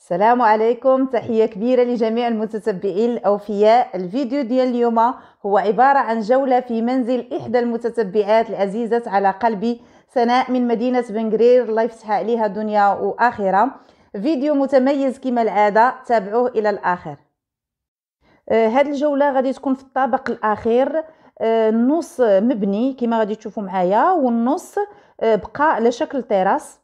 السلام عليكم تحية كبيرة لجميع المتتبعين الأوفياء الفيديو ديال اليوم هو عبارة عن جولة في منزل إحدى المتتبعات العزيزة على قلبي سناء من مدينة بنغرير الله يفتح عليها دنيا وآخرة فيديو متميز كما العادة تابعوه إلى الآخر آه، هذه هاد الجولة غادي تكون في الطابق الأخير آه، النص مبني كما غادي تشوفوا معايا والنص آه، بقى على شكل تيراس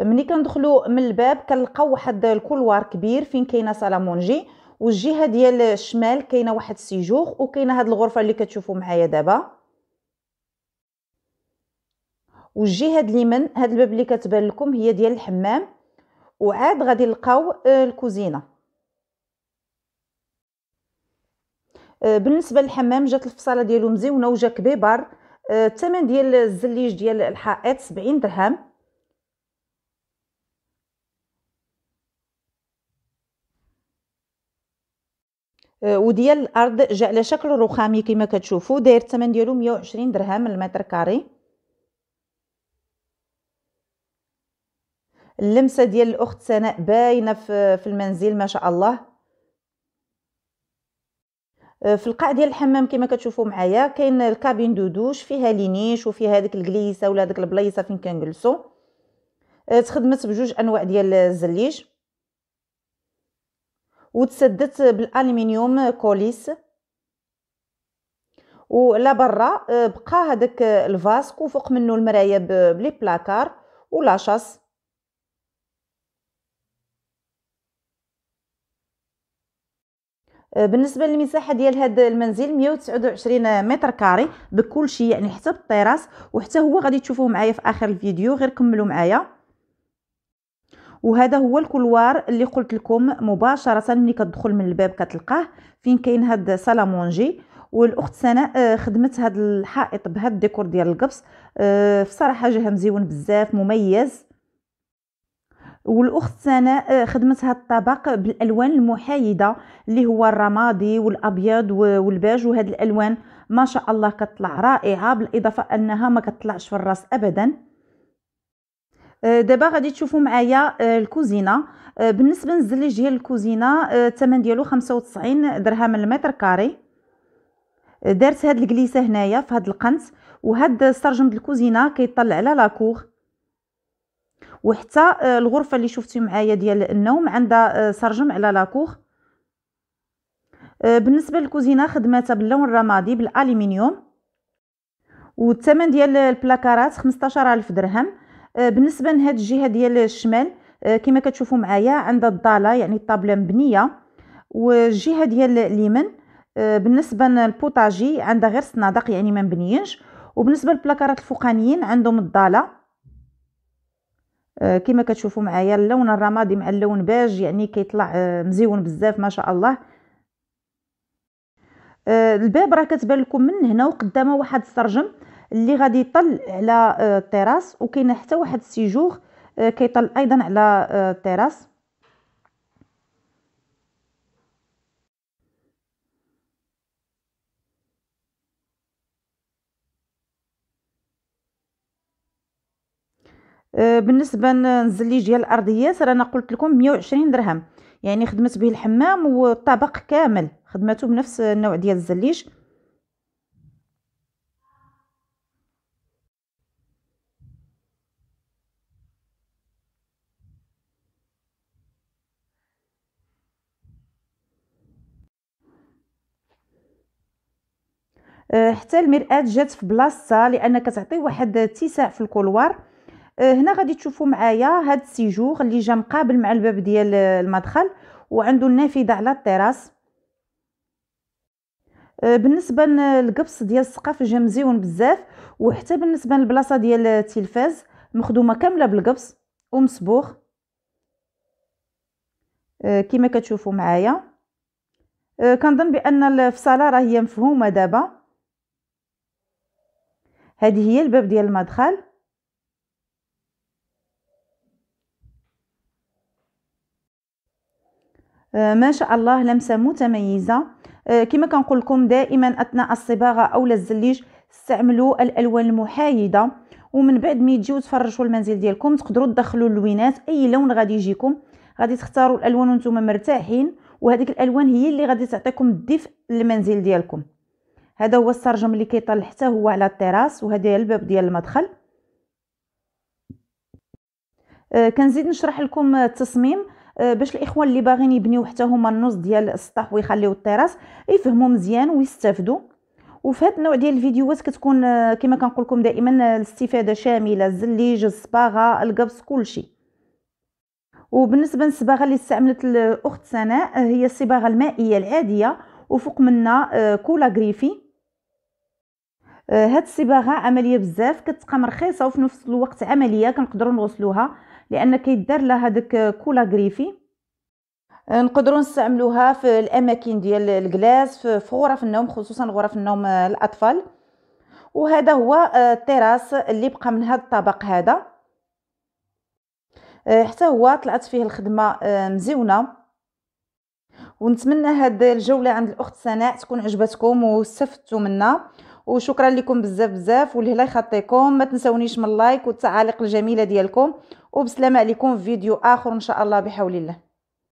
ملي كندخلوا من الباب كنلقاو واحد الكولوار كبير فين كاينه صاله مونجي والجهه ديال الشمال كاينه واحد السيجور وكاينه هاد الغرفه اللي كتشوفوا معايا دابا والجهه اليمين هاد الباب اللي كتبان لكم هي ديال الحمام وعاد غادي نلقاو آه، الكوزينه آه، بالنسبه للحمام جات الفصاله ديالو مزيونه وجا كبيبر آه، الثمن ديال الزليج ديال الحائط 70 درهم وديال الارض جا على شكل رخامي كما كتشوفوا داير الثمن ديالو 120 درهم المتر كاري اللمسه ديال الاخت سناء باينه في المنزل ما شاء الله آه، في القاع ديال الحمام كما كتشوفوا معايا كاين الكابين دو دوش فيها لينيش وفيها هذيك الكليسه ولا هذيك البلايصه فين كنجلسوا آه، تخدمت بجوج انواع ديال الزليج وتسدت بالالمنيوم كوليس ولا برا آه، بقى هذاك الفاسك وفوق منه المرايه بلي بلاكار ولا شاس آه، بالنسبه للمساحه ديال هذا المنزل 129 متر كاري بكل شيء يعني حتى بالطراس وحتى هو غادي تشوفوه معايا في اخر الفيديو غير كملوا معايا وهذا هو الكلوار اللي قلت لكم مباشره ملي كتدخل من الباب كتلقاه فين كاين هاد سالامونجي والاخت سناء آه، خدمت هاد الحائط بهاد الديكور ديال القبص آه، بصراحه جاها مزيون بزاف مميز والاخت سناء آه، خدمت هاد الطبق بالالوان المحايده اللي هو الرمادي والابيض والباج وهاد الالوان ما شاء الله كتطلع رائعه بالاضافه انها ما كتطلعش في الراس ابدا آه، دابا غادي تشوفوا معايا آه، الكوزينه آه، بالنسبه للزليج ديال الكوزينه الثمن ديالو 95 درهم المتر كاري دارت هاد الكليسه هنايا في هاد القنت وهاد ديال الكوزينه كيطلع على لاكور وحتى الغرفه اللي شفتي معايا ديال النوم عندها سرجم على لاكور بالنسبه للكوزينه خدماتها باللون الرمادي بالالومنيوم والثمن ديال البلاكارات 15000 درهم آه، بالنسبه لهاد الجهه ديال الشمال آه، كما كتشوفوا معايا عندها الضاله يعني الطابله مبنيه والجهه ديال اليمين آه، بالنسبه للبوطاجي عندها غير صنادق يعني ما مبنيينش وبالنسبه للبلاكارات الفوقانيين عندهم الضاله كما كتشوفوا معايا اللون الرمادي مع اللون بيج يعني كيطلع مزيون بزاف ما شاء الله الباب راه كتبان لكم من هنا وقدامه واحد السرجم اللي غادي يطل على آه، التراس وكاين حتى واحد السيجور آه، كيطل ايضا على آه، التراس بالنسبه لي ديال الارضيات رانا قلت لكم 120 درهم يعني خدمت به الحمام والطبق كامل خدمته بنفس النوع ديال الزليج آه، حتى المرآة جات في بلاصتها لان كتعطي واحد اتساع في الكولوار آه، هنا غادي تشوفوا معايا هاد السيجور اللي جا مقابل مع الباب ديال المدخل وعندو النافذه على التراس آه، بالنسبه للقبص ديال السقف جا مزيون بزاف وحتى بالنسبه للبلاصه ديال التلفاز مخدومه كامله بالقبص ومصبوغ كما كتشوفوا معايا كنظن بان الفصاله راه هي مفهومه دابا هذه هي الباب ديال المدخل آه، ما شاء الله لمسه متميزه آه، كما كنقول لكم دائما اثناء الصباغه اولا الزليج استعملوا الالوان المحايده ومن بعد ما تجيو تفرشوا المنزل ديالكم تقدروا تدخلوا اللوينات اي لون غادي يجيكم غادي تختاروا الالوان وانتم مرتاحين وهذيك الالوان هي اللي غادي تعطيكم الدفء للمنزل ديالكم هذا هو السرجم اللي كيطل حتى هو على التراس وهذا هي الباب ديال المدخل آه، كنزيد نشرح لكم التصميم آه، باش الاخوان اللي باغيين يبنيو حتى هما النص ديال السطح ويخليو التراس يفهموا مزيان ويستافدوا وفي هذا النوع ديال الفيديوهات كتكون آه، كما كنقول لكم دائما الاستفاده شامله الزليج الصباغه القبص كلشي وبالنسبه للصباغه اللي استعملت الاخت سناء هي الصباغه المائيه العاديه وفوق منها كولا غريفي آه، هاد الصباغه عمليه بزاف كتقام رخيصه وفي نفس الوقت عمليه كنقدروا نغسلوها لان كيدار لها داك كولا غريفي آه، نقدروا نستعملوها في الاماكن ديال الكلاس في غرف النوم خصوصا غرف النوم آه، الاطفال وهذا هو التراس اللي بقى من هذا الطبق هذا حتى هو طلعت فيه الخدمه مزيونه ونتمنى هاد الجوله عند الاخت سناء تكون عجبتكم واستفدتوا منها وشكرا لكم بزاف بزاف والهلا يخطيكم ما تنسونيش من اللايك والتعاليق الجميله ديالكم وبسلامه عليكم في فيديو اخر ان شاء الله بحول الله